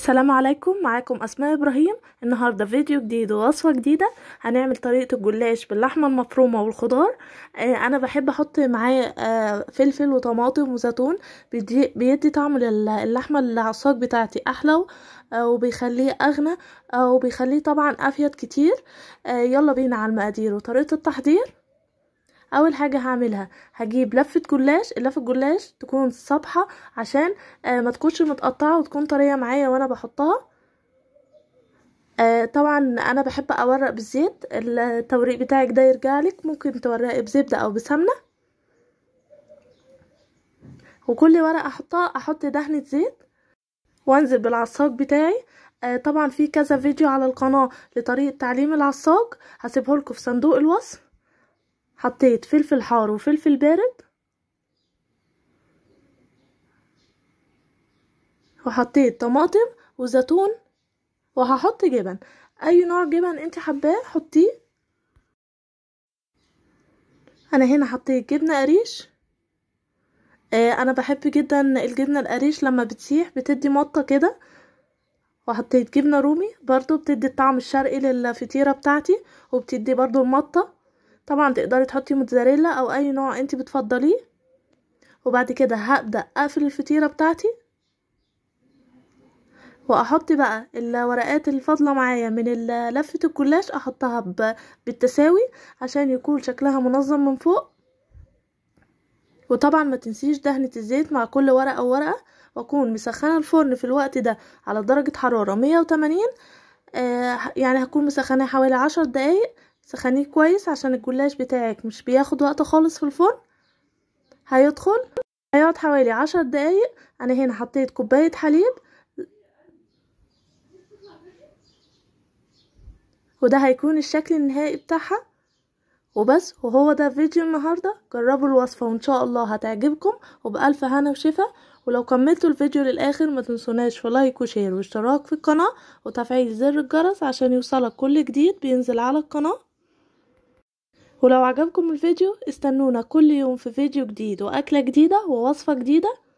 السلام عليكم معاكم اسماء ابراهيم النهارده فيديو جديد ووصفه جديده هنعمل طريقه الجلاش باللحمه المفرومه والخضار آه انا بحب احط معاه آه فلفل وطماطم وزيتون بيدي, بيدي طعم اللحمه العصاج بتاعتي احلى آه وبيخليه اغنى آه، وبيخليه طبعا افيد كتير آه، يلا بينا على المقادير وطريقه التحضير اول حاجه هعملها هجيب لفه جلاش اللفة الجلاش تكون صبحه عشان آه ما تكونش متقطعه وتكون طريه معايا وانا بحطها آه طبعا انا بحب اورق بالزيت التوريق بتاعك ده يرجع لك ممكن تورقي بزبده او بسمنه وكل ورقه احطها احط دهنه زيت وانزل بالعصاق بتاعي آه طبعا في كذا فيديو على القناه لطريقه تعليم العصاق هسيبهولكوا في صندوق الوصف حطيت فلفل حار وفلفل بارد وحطيت طماطم وزيتون وهحط جبن اي نوع جبن انت حباه حطيه انا هنا حطيت جبنه قريش آه انا بحب جدا الجبنه القريش لما بتسيح بتدي مطه كده وحطيت جبنه رومي برضو بتدي الطعم الشرقي للفطيره بتاعتي وبتدي برضو المطه طبعا تقدري تحطي موتزاريلا او اي نوع انت بتفضليه وبعد كده هبدأ اقفل الفطيرة بتاعتي واحط بقى الورقات الفاضلة معايا من لفة الجلاش احطها بالتساوي عشان يكون شكلها منظم من فوق وطبعا ما تنسيش دهنة الزيت مع كل ورقة وورقة واكون مسخنة الفرن في الوقت ده على درجة حرارة 180 آه يعني هكون مسخناه حوالي عشر دقايق سخنيه كويس عشان الجلاش بتاعك مش بياخد وقت خالص في الفرن هيدخل هيقعد حوالي عشر دقايق انا هنا حطيت كوبايه حليب وده هيكون الشكل النهائي بتاعها وبس وهو ده فيديو النهاردة جربوا الوصفة وان شاء الله هتعجبكم وبألف هنا وشفا ولو كملتوا الفيديو للآخر ما تنسوناش في لايك وشير واشتراك في القناة وتفعيل زر الجرس عشان يوصلك كل جديد بينزل على القناة ولو عجبكم الفيديو استنونا كل يوم في فيديو جديد واكله جديده ووصفه جديده